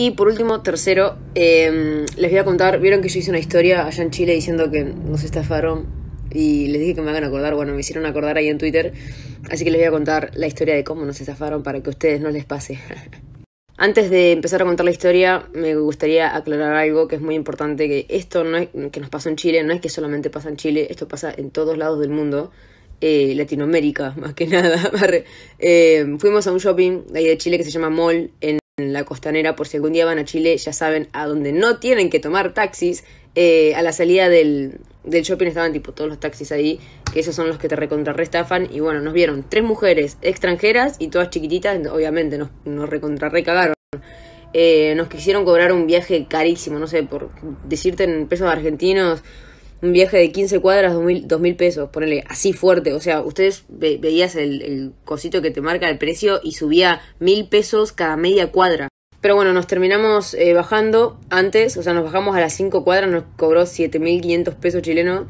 Y por último, tercero, em, les voy a contar, vieron que yo hice una historia allá en Chile diciendo que nos estafaron y les dije que me hagan acordar, bueno, me hicieron acordar ahí en Twitter, así que les voy a contar la historia de cómo nos estafaron para que a ustedes no les pase. Antes de empezar a contar la historia, me gustaría aclarar algo que es muy importante, que esto no es, que nos pasó en Chile, no es que solamente pasa en Chile, esto pasa en todos lados del mundo. Eh, Latinoamérica, más que nada. Em, fuimos a un shopping ahí de Chile que se llama Mall en en la costanera por si algún día van a Chile, ya saben a donde no tienen que tomar taxis. Eh, a la salida del, shopping estaban tipo todos los taxis ahí, que esos son los que te recontrarrestafan. Y bueno, nos vieron tres mujeres extranjeras y todas chiquititas, obviamente nos, nos recontrarrecagaron. Eh, nos quisieron cobrar un viaje carísimo, no sé, por decirte en pesos argentinos, un viaje de 15 cuadras, 2 mil pesos, ponele así fuerte. O sea, ustedes veías el, cosito que te marca el precio y subía mil pesos cada media cuadra. Pero bueno, nos terminamos eh, bajando antes, o sea, nos bajamos a las 5 cuadras, nos cobró mil 7.500 pesos chilenos.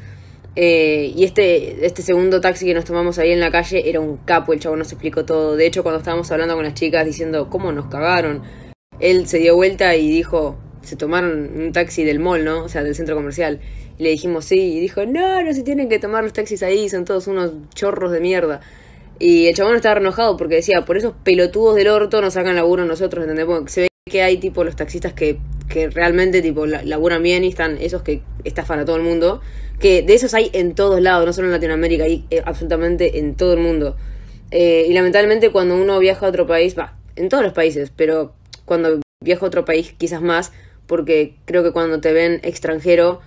Eh, y este, este segundo taxi que nos tomamos ahí en la calle era un capo, el chavo nos explicó todo. De hecho, cuando estábamos hablando con las chicas diciendo cómo nos cagaron, él se dio vuelta y dijo, se tomaron un taxi del mall, ¿no? O sea, del centro comercial. Y le dijimos sí, y dijo, no, no se tienen que tomar los taxis ahí, son todos unos chorros de mierda. Y el chabón estaba enojado porque decía, por esos pelotudos del orto nos sacan laburo nosotros, ¿entendés? se ve que hay tipo los taxistas que, que realmente tipo laburan bien y están esos que estafan a todo el mundo. Que de esos hay en todos lados, no solo en Latinoamérica, hay eh, absolutamente en todo el mundo. Eh, y lamentablemente cuando uno viaja a otro país, va, en todos los países, pero cuando viaja a otro país quizás más, porque creo que cuando te ven extranjero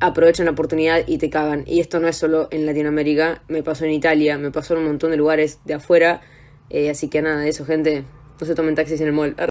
aprovechan la oportunidad y te cagan. Y esto no es solo en Latinoamérica, me pasó en Italia, me pasó en un montón de lugares de afuera. Eh, así que nada, de eso gente, no se tomen taxis en el mall.